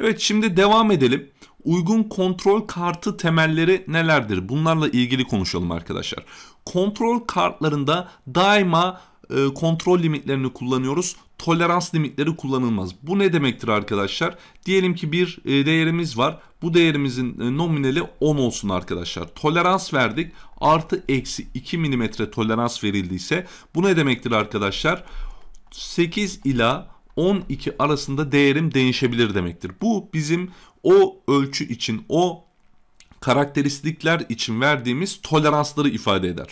Evet şimdi devam edelim. Uygun kontrol kartı temelleri nelerdir? Bunlarla ilgili konuşalım arkadaşlar. Kontrol kartlarında daima e, kontrol limitlerini kullanıyoruz. Tolerans limitleri kullanılmaz. Bu ne demektir arkadaşlar? Diyelim ki bir e, değerimiz var. Bu değerimizin e, nominali 10 olsun arkadaşlar. Tolerans verdik. Artı eksi 2 milimetre tolerans verildiyse bu ne demektir arkadaşlar? 8 ila 12 arasında değerim değişebilir demektir. Bu bizim o ölçü için, o karakteristikler için verdiğimiz toleransları ifade eder.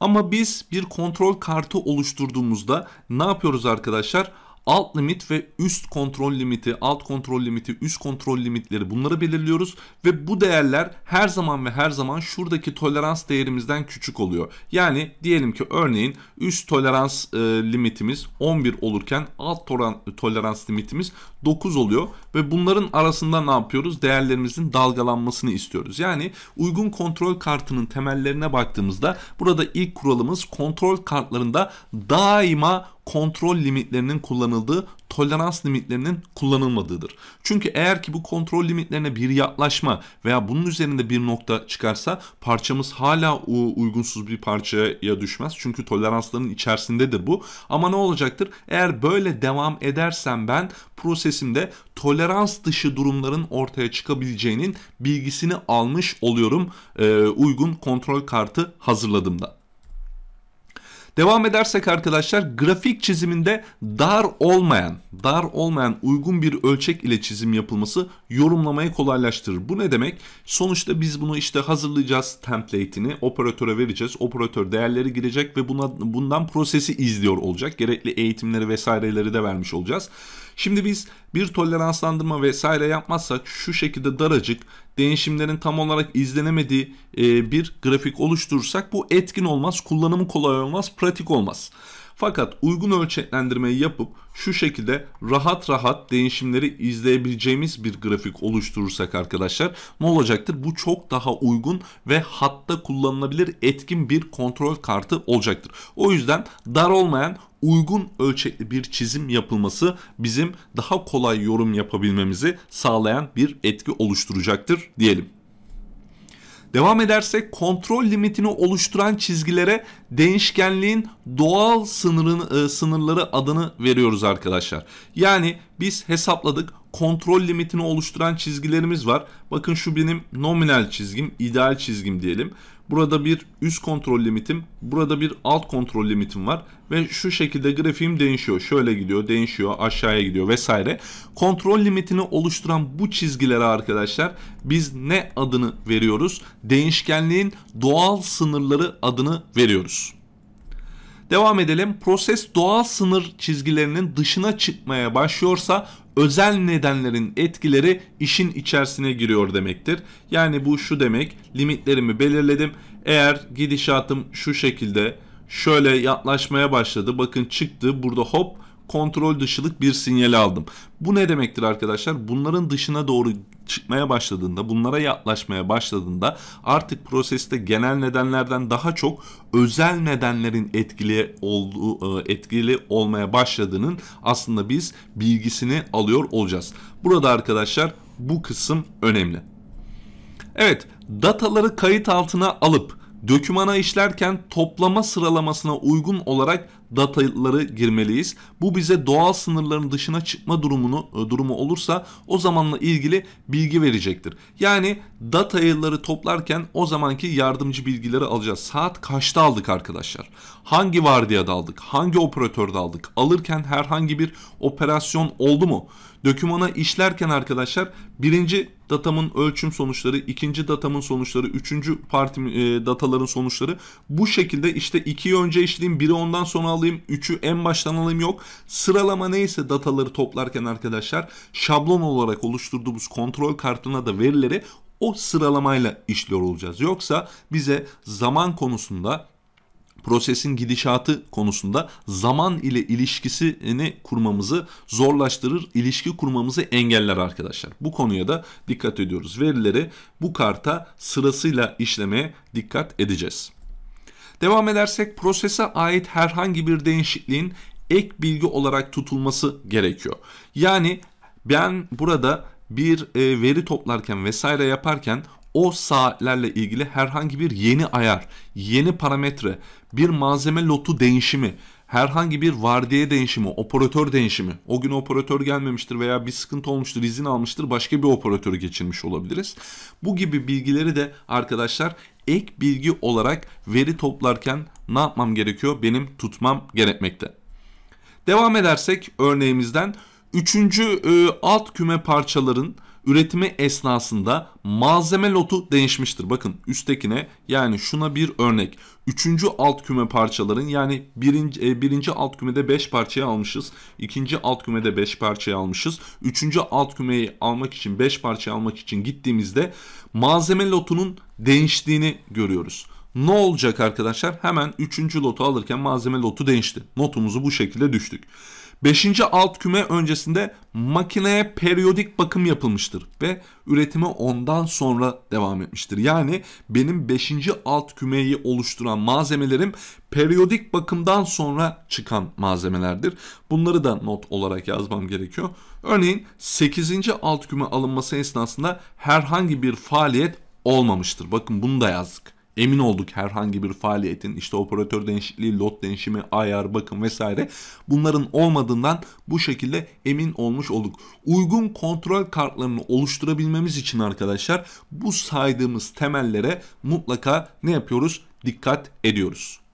Ama biz bir kontrol kartı oluşturduğumuzda ne yapıyoruz arkadaşlar? alt limit ve üst kontrol limiti, alt kontrol limiti, üst kontrol limitleri bunları belirliyoruz ve bu değerler her zaman ve her zaman şuradaki tolerans değerimizden küçük oluyor. Yani diyelim ki örneğin üst tolerans e, limitimiz 11 olurken alt toran, tolerans limitimiz 9 oluyor ve bunların arasında ne yapıyoruz? Değerlerimizin dalgalanmasını istiyoruz. Yani uygun kontrol kartının temellerine baktığımızda burada ilk kuralımız kontrol kartlarında daima kontrol limitlerinin kullanıldığı, tolerans limitlerinin kullanılmadığıdır. Çünkü eğer ki bu kontrol limitlerine bir yaklaşma veya bunun üzerinde bir nokta çıkarsa parçamız hala uygunsuz bir parçaya düşmez. Çünkü toleransların içerisindedir bu. Ama ne olacaktır? Eğer böyle devam edersem ben prosesimde tolerans dışı durumların ortaya çıkabileceğinin bilgisini almış oluyorum e, uygun kontrol kartı hazırladığımda. Devam edersek arkadaşlar grafik çiziminde dar olmayan, dar olmayan uygun bir ölçek ile çizim yapılması yorumlamayı kolaylaştırır. Bu ne demek? Sonuçta biz bunu işte hazırlayacağız template'ini operatöre vereceğiz. Operatör değerleri girecek ve buna bundan prosesi izliyor olacak. Gerekli eğitimleri vesaireleri de vermiş olacağız. Şimdi biz bir toleranslandırma vesaire yapmazsak şu şekilde daracık değişimlerin tam olarak izlenemediği e, bir grafik oluşturursak bu etkin olmaz, kullanımı kolay olmaz, pratik olmaz. Fakat uygun ölçeklendirmeyi yapıp şu şekilde rahat rahat değişimleri izleyebileceğimiz bir grafik oluşturursak arkadaşlar ne olacaktır? Bu çok daha uygun ve hatta kullanılabilir etkin bir kontrol kartı olacaktır. O yüzden dar olmayan uygun ölçekli bir çizim yapılması bizim daha kolay yorum yapabilmemizi sağlayan bir etki oluşturacaktır diyelim. Devam edersek kontrol limitini oluşturan çizgilere değişkenliğin doğal sınırın, e, sınırları adını veriyoruz arkadaşlar. Yani biz hesapladık kontrol limitini oluşturan çizgilerimiz var. Bakın şu benim nominal çizgim, ideal çizgim diyelim. Burada bir üst kontrol limitim, burada bir alt kontrol limitim var ve şu şekilde grafiğim değişiyor. Şöyle gidiyor, değişiyor, aşağıya gidiyor vesaire. Kontrol limitini oluşturan bu çizgilere arkadaşlar biz ne adını veriyoruz? Değişkenliğin doğal sınırları adını veriyoruz. Devam edelim. Proses doğal sınır çizgilerinin dışına çıkmaya başlıyorsa özel nedenlerin etkileri işin içerisine giriyor demektir. Yani bu şu demek limitlerimi belirledim. Eğer gidişatım şu şekilde şöyle yaklaşmaya başladı bakın çıktı burada hop kontrol dışılık bir sinyali aldım. Bu ne demektir arkadaşlar? Bunların dışına doğru çıkmaya başladığında, bunlara yaklaşmaya başladığında artık proseste genel nedenlerden daha çok özel nedenlerin etkili olduğu e, etkili olmaya başladığının aslında biz bilgisini alıyor olacağız. Burada arkadaşlar bu kısım önemli. Evet, dataları kayıt altına alıp dökümana işlerken toplama sıralamasına uygun olarak dataları girmeliyiz. Bu bize doğal sınırların dışına çıkma durumunu e, durumu olursa o zamanla ilgili bilgi verecektir. Yani datayları toplarken o zamanki yardımcı bilgileri alacağız. Saat kaçta aldık arkadaşlar? Hangi vardiyada aldık? Hangi operatörde aldık? Alırken herhangi bir operasyon oldu mu? Dökümana işlerken arkadaşlar birinci datamın ölçüm sonuçları, ikinci datamın sonuçları, üçüncü parti e, dataların sonuçları bu şekilde işte iki önce işleyeyim, biri ondan sonra alayım, 3'ü en baştan alayım yok. Sıralama neyse dataları toplarken arkadaşlar şablon olarak oluşturduğumuz kontrol kartına da verileri o sıralamayla işliyor olacağız. Yoksa bize zaman konusunda prosesin gidişatı konusunda zaman ile ilişkisini kurmamızı zorlaştırır, ilişki kurmamızı engeller arkadaşlar. Bu konuya da dikkat ediyoruz. Verileri bu karta sırasıyla işlemeye dikkat edeceğiz. Devam edersek prosese ait herhangi bir değişikliğin ek bilgi olarak tutulması gerekiyor. Yani ben burada bir e, veri toplarken vesaire yaparken o saatlerle ilgili herhangi bir yeni ayar, yeni parametre, bir malzeme lotu değişimi, herhangi bir vardiya değişimi, operatör değişimi, o gün operatör gelmemiştir veya bir sıkıntı olmuştur, izin almıştır, başka bir operatörü geçirmiş olabiliriz. Bu gibi bilgileri de arkadaşlar ek bilgi olarak veri toplarken ne yapmam gerekiyor? Benim tutmam gerekmekte. Devam edersek örneğimizden üçüncü e, alt küme parçaların üretimi esnasında malzeme lotu değişmiştir. Bakın üsttekine yani şuna bir örnek. Üçüncü alt küme parçaların yani birinci, e, birinci alt kümede 5 parçayı almışız. ikinci alt kümede 5 parçayı almışız. Üçüncü alt kümeyi almak için 5 parçayı almak için gittiğimizde malzeme lotunun değiştiğini görüyoruz. Ne olacak arkadaşlar? Hemen üçüncü lotu alırken malzeme lotu değişti. Notumuzu bu şekilde düştük. 5. alt küme öncesinde makineye periyodik bakım yapılmıştır ve üretimi ondan sonra devam etmiştir. Yani benim 5. alt kümeyi oluşturan malzemelerim periyodik bakımdan sonra çıkan malzemelerdir. Bunları da not olarak yazmam gerekiyor. Örneğin 8. alt küme alınması esnasında herhangi bir faaliyet olmamıştır. Bakın bunu da yazdık emin olduk herhangi bir faaliyetin işte operatör değişikliği, lot değişimi, ayar, bakım vesaire bunların olmadığından bu şekilde emin olmuş olduk. Uygun kontrol kartlarını oluşturabilmemiz için arkadaşlar bu saydığımız temellere mutlaka ne yapıyoruz? Dikkat ediyoruz.